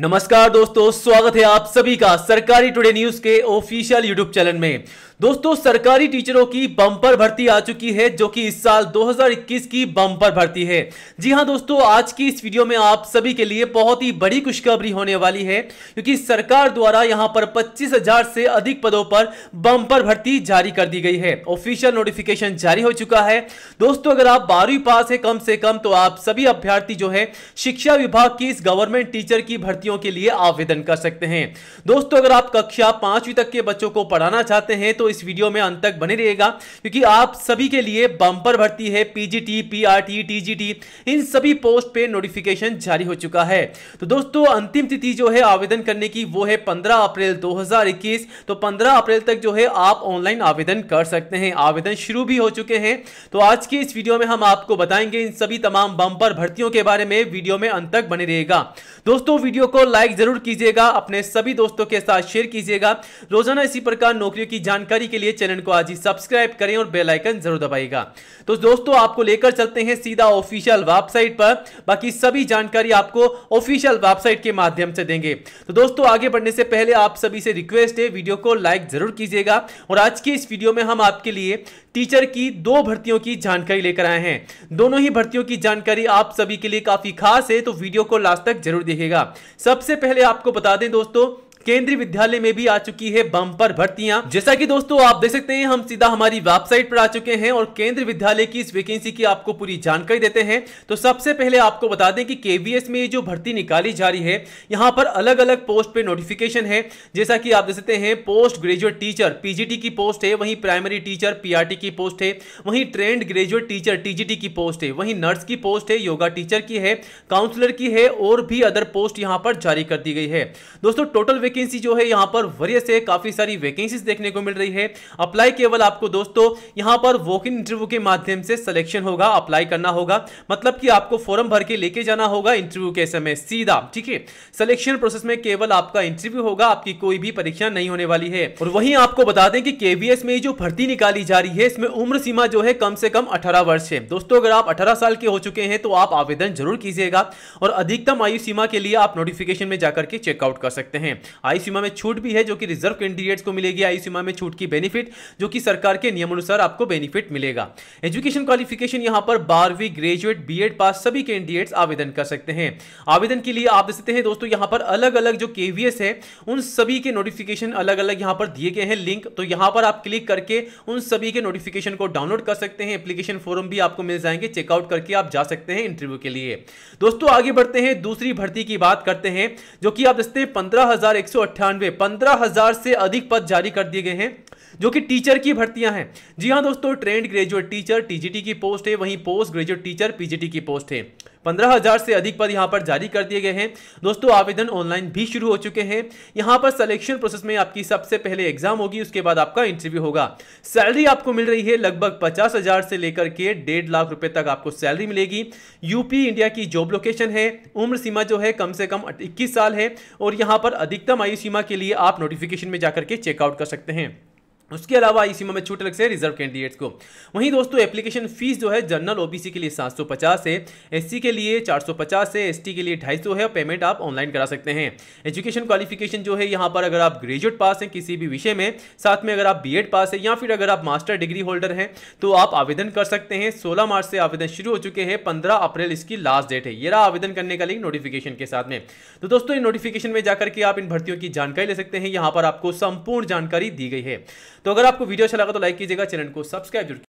नमस्कार दोस्तों स्वागत है आप सभी का सरकारी टुडे न्यूज के ऑफिशियल यूट्यूब चैनल में दोस्तों सरकारी टीचरों की बम्पर भर्ती आ चुकी है जो कि इस साल 2021 की बम्पर भर्ती है जी हाँ दोस्तों आज की इस वीडियो में आप सभी के लिए बहुत ही बड़ी खुशखबरी होने वाली है क्योंकि सरकार द्वारा यहां पर 25,000 से अधिक पदों पर बम्पर भर्ती जारी कर दी गई है ऑफिशियल नोटिफिकेशन जारी हो चुका है दोस्तों अगर आप बारहवीं पास है कम से कम तो आप सभी अभ्यर्थी जो है शिक्षा विभाग की इस गवर्नमेंट टीचर की भर्तियों के लिए आवेदन कर सकते हैं दोस्तों अगर आप कक्षा पांचवी तक के बच्चों को पढ़ाना चाहते हैं तो तो इस वीडियो में अंत तक बने रहिएगा क्योंकि आप सभी के लिए बम्पर भर्ती है पीजीटी पीआरटी टीजीटी इन सभी पोस्ट पे नोटिफिकेशन जारी हो चुका है तो दोस्तों अंतिम तिथि जो है आवेदन करने की वो है 15 अप्रैल 2021 तो 15 अप्रैल तक जो है आप ऑनलाइन आवेदन कर सकते हैं आवेदन शुरू भी हो चुके हैं तो आज के इस वीडियो में हम आपको बताएंगे इन सभी तमाम बम्पर भर्तियों के बारे में वीडियो में अंत तक बने रहेगा दोस्तों वीडियो को लाइक जरूर कीजिएगा अपने सभी दोस्तों के साथ शेयर कीजिएगा रोजाना इसी प्रकार नौकरियों की जानकारी जानकारी के लिए चैनल को आज ही सब्सक्राइब करें और बेल आइकन जरूर दबाएगा तो दोस्तों आपको लेकर चलते हैं सीधा ऑफिशियल वेबसाइट पर बाकी सभी जानकारी आपको ऑफिशियल वेबसाइट के माध्यम से देंगे तो दोस्तों आगे बढ़ने से पहले आप सभी से रिक्वेस्ट है वीडियो को लाइक जरूर कीजिएगा और आज की इस वीडियो में हम आपके लिए टीचर की दो भर्तियों की जानकारी लेकर आए हैं दोनों ही भर्तियों की जानकारी आप सभी के लिए काफी खास है तो वीडियो को लास्ट तक जरूर देखेगा सबसे पहले आपको बता दें दोस्तों केंद्रीय विद्यालय में भी आ चुकी है बम्पर भर्तियां जैसा कि दोस्तों आप देख सकते हैं हम सीधा हमारी वेबसाइट पर आ चुके हैं और केंद्रीय विद्यालय की इस वैकेंसी की आपको पूरी जानकारी देते हैं तो सबसे पहले आपको बता दें कि केवीएस में जो भर्ती निकाली जा रही है यहां पर अलग अलग पोस्ट पे नोटिफिकेशन है जैसा कि आप देख सकते हैं पोस्ट ग्रेजुएट टीचर पीजीटी की पोस्ट है वहीं प्राइमरी टीचर पीआरटी की पोस्ट है वहीं ट्रेंड ग्रेजुएट टीचर टीजीटी की पोस्ट है वहीं नर्स की पोस्ट है योगा टीचर की है काउंसलर की है और भी अदर पोस्ट यहां पर जारी कर दी गई है दोस्तों टोटल वैकेंसी जो है यहाँ पर वरीय से काफ़ी सारी वैकेंसीज देखने को मिल रही है अप्लाई केवल आपको दोस्तों यहाँ पर वॉक इन इंटरव्यू के माध्यम से सिलेक्शन होगा अप्लाई करना होगा मतलब कि आपको फॉर्म भर के लेके जाना होगा इंटरव्यू के समय सीधा ठीक है सिलेक्शन प्रोसेस में केवल आपका इंटरव्यू होगा आपकी कोई भी परीक्षा नहीं होने वाली है और वही आपको बता दें कि केवीएस में जो भर्ती निकाली जा रही है इसमें उम्र सीमा जो है कम से कम अठारह वर्ष है दोस्तों अगर आप अठारह साल के हो चुके हैं तो आप आवेदन जरूर कीजिएगा और अधिकतम आयु सीमा के लिए आप नोटिफिकेशन में जाकर के चेकआउट कर सकते हैं आई सीमा में छूट भी है जो कि रिजर्व कैंडिडेट्स को मिलेगी आई सीमा में छूट की बेनिफिट जो कि सरकार के नियमानुसार आपको बेनिफिट मिलेगा एजुकेशन क्वालिफिकेशन यहाँ पर बारहवीं ग्रेजुएट बी पास सभी कैंडिडेट्स आवेदन कर सकते हैं आवेदन के लिए आप देखते हैं दोस्तों यहाँ पर अलग अलग जो केवीएस है उन सभी के नोटिफिकेशन अलग अलग यहाँ पर दिए गए हैं लिंक तो यहाँ पर आप क्लिक करके उन सभी के नोटिफिकेशन को डाउनलोड कर सकते हैं एप्लीकेशन फॉर्म भी आपको मिल जाएंगे चेकआउट करके आप जा सकते हैं इंटरव्यू के लिए दोस्तों आगे बढ़ते हैं दूसरी भर्ती की बात करते हैं जो कि आप देखते हैं पंद्रह हजार एक सौ पंद्रह हजार से अधिक पद जारी कर दिए गए हैं जो कि टीचर की भर्तियां हैं जी हाँ दोस्तों ट्रेंड ग्रेजुएट टीचर टीजीटी की पोस्ट है वहीं पोस्ट ग्रेजुएट टीचर पीजीटी की पोस्ट है पंद्रह हज़ार से अधिक पद यहाँ पर जारी कर दिए गए हैं दोस्तों आवेदन ऑनलाइन भी शुरू हो चुके हैं यहाँ पर सिलेक्शन प्रोसेस में आपकी सबसे पहले एग्जाम होगी उसके बाद आपका इंटरव्यू होगा सैलरी आपको मिल रही है लगभग पचास हज़ार से लेकर के डेढ़ लाख रुपए तक आपको सैलरी मिलेगी यूपी इंडिया की जॉब लोकेशन है उम्र सीमा जो है कम से कम इक्कीस साल है और यहाँ पर अधिकतम आयु सीमा के लिए आप नोटिफिकेशन में जाकर के चेकआउट कर सकते हैं उसके अलावा इसी में छूट लग से रिजर्व कैंडिडेट्स को वहीं दोस्तों एप्लीकेशन फीस जो है जनरल ओबीसी के लिए 750 है एस के लिए 450 है एस के लिए 250 है और पेमेंट आप ऑनलाइन करा सकते हैं एजुकेशन क्वालिफिकेशन जो है यहाँ पर अगर आप ग्रेजुएट पास हैं किसी भी विषय में साथ में अगर आप बी पास है या फिर अगर आप मास्टर डिग्री होल्डर हैं तो आप आवेदन कर सकते हैं सोलह मार्च से आवेदन शुरू हो चुके हैं पंद्रह अप्रैल इसकी लास्ट डेट है ये रहा आवेदन करने का लिंक नोटिफिकेशन के साथ में तो दोस्तों इन नोटिफिकेशन में जाकर के आप इन भर्तियों की जानकारी ले सकते हैं यहाँ पर आपको संपूर्ण जानकारी दी गई है तो अगर आपको वीडियो अच्छा लगा तो लाइक कीजिएगा चैनल को सब्सक्राइब जरूर